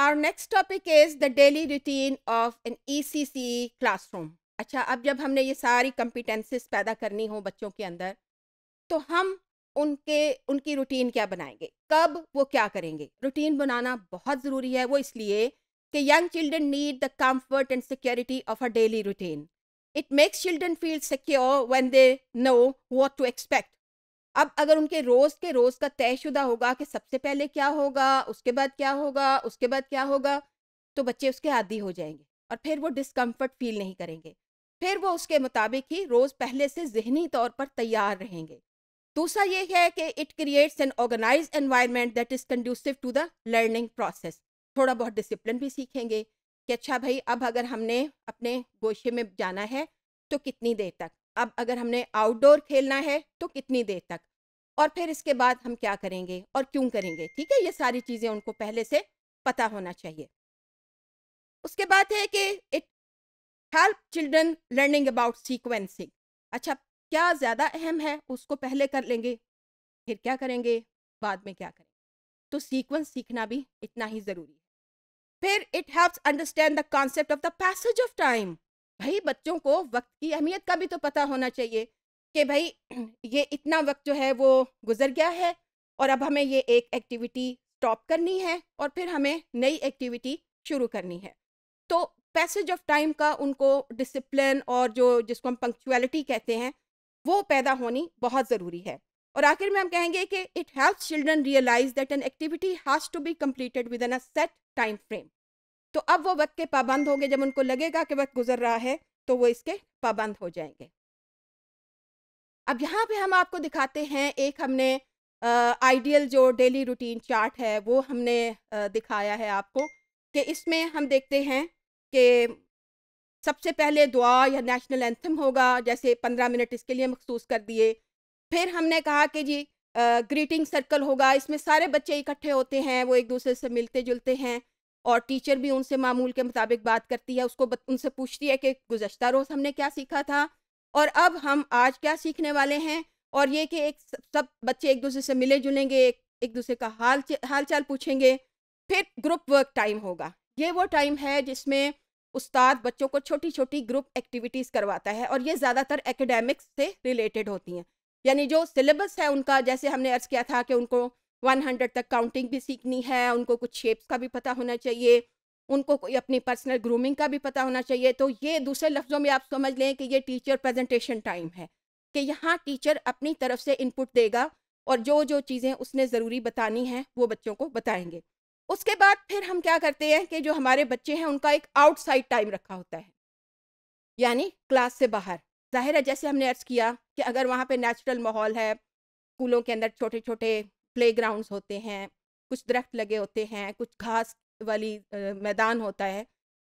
are next topic is the daily routine of an E classroom अच्छा अब जब हमने ये सारी कंपिटेंसिस पैदा करनी हो बच्चों के अंदर तो हम उनके उनकी रूटीन क्या बनाएंगे कब वो क्या करेंगे रूटीन बनाना बहुत ज़रूरी है वो इसलिए कि young children need the comfort and security of a daily routine it makes children feel secure when they know what to expect अब अगर उनके रोज के रोज का तयशुदा होगा कि सबसे पहले क्या होगा उसके बाद क्या होगा उसके बाद क्या होगा तो बच्चे उसके आदि हो जाएंगे और फिर वो डिस्कम्फर्ट फील नहीं करेंगे फिर वो उसके मुताबिक ही रोज़ पहले से जहनी तौर पर तैयार रहेंगे दूसरा ये है कि it creates an organise environment that is conducive to the learning process थोड़ा बहुत डिसिप्लिन भी सीखेंगे कि अच्छा भाई अब अगर हमने अपने गोशे में जाना है तो कितनी देर तक अब अगर हमने आउटडोर खेलना है तो कितनी देर तक और फिर इसके बाद हम क्या करेंगे और क्यों करेंगे ठीक है ये सारी चीज़ें उनको पहले से पता होना चाहिए उसके बाद है कि it help children learning about sequencing अच्छा क्या ज़्यादा अहम है उसको पहले कर लेंगे फिर क्या करेंगे बाद में क्या करेंगे तो सीक्वेंस सीखना भी इतना ही ज़रूरी है फिर it helps understand the concept of the passage of time भाई बच्चों को वक्त की अहमियत का भी तो पता होना चाहिए कि भाई ये इतना वक्त जो है वो गुजर गया है और अब हमें ये एक एक्टिविटी स्टॉप करनी है और फिर हमें नई एक्टिविटी शुरू करनी है तो पैसेज ऑफ टाइम का उनको डिसिप्लिन और जो जिसको हम पंक्चुअलिटी कहते हैं वो पैदा होनी बहुत ज़रूरी है और आखिर में हम कहेंगे कि it helps children realize that an activity has to be completed within a set time frame तो अब वो वक्त के पाबंद होंगे जब उनको लगेगा कि वक्त गुजर रहा है तो वो इसके पाबंद हो जाएंगे अब यहाँ पे हम आपको दिखाते हैं एक हमने आइडियल जो डेली रूटीन चार्ट है वो हमने आ, दिखाया है आपको कि इसमें हम देखते हैं कि सबसे पहले दुआ या नेशनल एंथम होगा जैसे पंद्रह मिनट इसके लिए मखसूस कर दिए फिर हमने कहा कि जी ग्रीटिंग सर्कल होगा इसमें सारे बच्चे इकट्ठे होते हैं वो एक दूसरे से मिलते जुलते हैं और टीचर भी उनसे मामूल के मुताबिक बात करती है उसको उनसे पूछती है कि गुजशत रोज़ हमने क्या सीखा था और अब हम आज क्या सीखने वाले हैं और ये कि एक सब बच्चे एक दूसरे से मिले जुलेंगे एक, एक दूसरे का हाल हाल चाल पूछेंगे फिर ग्रुप वर्क टाइम होगा ये वो टाइम है जिसमें उस्ताद बच्चों को छोटी छोटी ग्रुप एक्टिविटीज़ करवाता है और ये ज़्यादातर एकेडमिक्स से रिलेटेड होती हैं यानी जो सिलेबस है उनका जैसे हमने अर्ज़ किया था कि उनको वन हंड्रेड तक काउंटिंग भी सीखनी है उनको कुछ शेप्स का भी पता होना चाहिए उनको कोई अपनी पर्सनल ग्रूमिंग का भी पता होना चाहिए तो ये दूसरे लफ्ज़ों में आप समझ लें कि ये टीचर प्रेजेंटेशन टाइम है कि यहाँ टीचर अपनी तरफ से इनपुट देगा और जो जो चीज़ें उसने ज़रूरी बतानी है वो बच्चों को बताएंगे उसके बाद फिर हम क्या करते हैं कि जो हमारे बच्चे हैं उनका एक आउटसाइड टाइम रखा होता है यानी क्लास से बाहर जाहिर है जैसे हमने अर्ज़ किया कि अगर वहाँ पे नेचुरल माहौल है स्कूलों के अंदर छोटे छोटे प्लेग्राउंड्स होते हैं कुछ दरख्त लगे होते हैं कुछ घास वाली मैदान होता है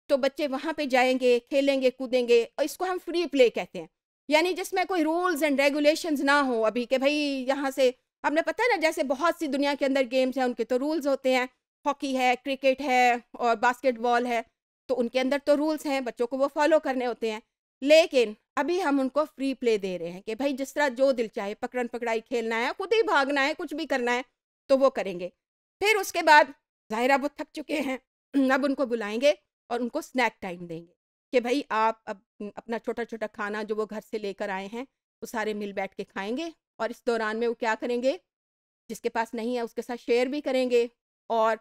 तो बच्चे वहाँ पे जाएंगे खेलेंगे कूदेंगे और इसको हम फ्री प्ले कहते हैं यानी जिसमें कोई रूल्स एंड रेगुलेशंस ना हो अभी के भाई यहाँ से आपने पता है ना जैसे बहुत सी दुनिया के अंदर गेम्स हैं उनके तो रूल्स होते हैं हॉकी है क्रिकेट है और बास्केटबॉल है तो उनके अंदर तो रूल्स हैं बच्चों को वो फॉलो करने होते हैं लेकिन अभी हम उनको फ्री प्ले दे रहे हैं कि भाई जिस तरह जो दिल चाहे पकड़न पकड़ाई खेलना है खुद ही भागना है कुछ भी करना है तो वो करेंगे फिर उसके बाद ज़ाहिर वो थक चुके हैं अब उनको बुलाएंगे और उनको स्नैक टाइम देंगे कि भाई आप अब अपना छोटा छोटा खाना जो वो घर से लेकर आए हैं वो सारे मिल बैठ के खाएंगे और इस दौरान में वो क्या करेंगे जिसके पास नहीं है उसके साथ शेयर भी करेंगे और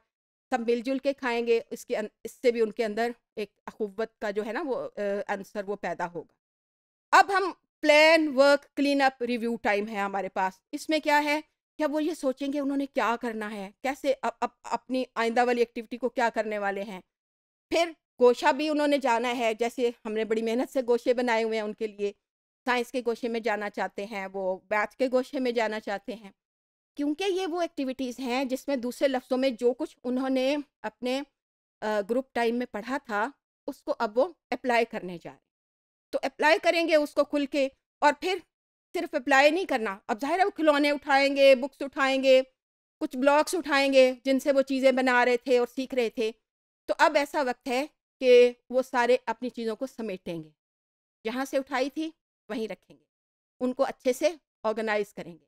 सब मिलजुल के खाएंगे इसके अं, इससे भी उनके अंदर एक अखुवत का जो है ना वो आंसर वो पैदा होगा अब हम plan work clean up review time है हमारे पास इसमें क्या है क्या वो ये सोचेंगे उन्होंने क्या करना है कैसे अप, अप, अपनी आइंदा वाली एक्टिविटी को क्या करने वाले हैं फिर गोशा भी उन्होंने जाना है जैसे हमने बड़ी मेहनत से गोशे बनाए हुए हैं उनके लिए साइंस के गोशे में जाना चाहते हैं वो मैथ के गोशे में जाना चाहते हैं क्योंकि ये वो एक्टिविटीज़ हैं जिसमें दूसरे लफ्ज़ों में जो कुछ उन्होंने अपने ग्रुप टाइम में पढ़ा था उसको अब वो अप्लाई करने जा रहे हैं तो अप्लाई करेंगे उसको खुल के और फिर सिर्फ अप्लाई नहीं करना अब जाहिर है वो खिलौने उठाएंगे बुक्स उठाएंगे कुछ ब्लॉग्स उठाएंगे जिनसे वो चीज़ें बना रहे थे और सीख रहे थे तो अब ऐसा वक्त है कि वो सारे अपनी चीज़ों को समेटेंगे जहाँ से उठाई थी वहीं रखेंगे उनको अच्छे से ऑर्गेनाइज करेंगे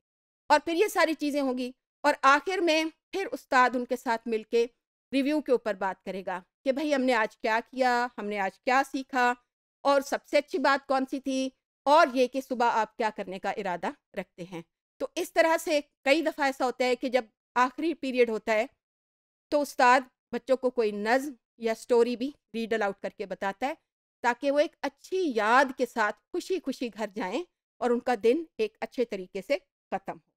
और फिर ये सारी चीज़ें होंगी और आखिर में फिर उस्ताद उनके साथ मिलके रिव्यू के ऊपर बात करेगा कि भाई हमने आज क्या किया हमने आज क्या सीखा और सबसे अच्छी बात कौन सी थी और ये कि सुबह आप क्या करने का इरादा रखते हैं तो इस तरह से कई दफ़ा ऐसा होता है कि जब आखिरी पीरियड होता है तो उस्ताद बच्चों को कोई नज़ या स्टोरी भी रीडल आउट करके बताता है ताकि वो एक अच्छी याद के साथ खुशी खुशी घर जाएं और उनका दिन एक अच्छे तरीके से ख़त्म हो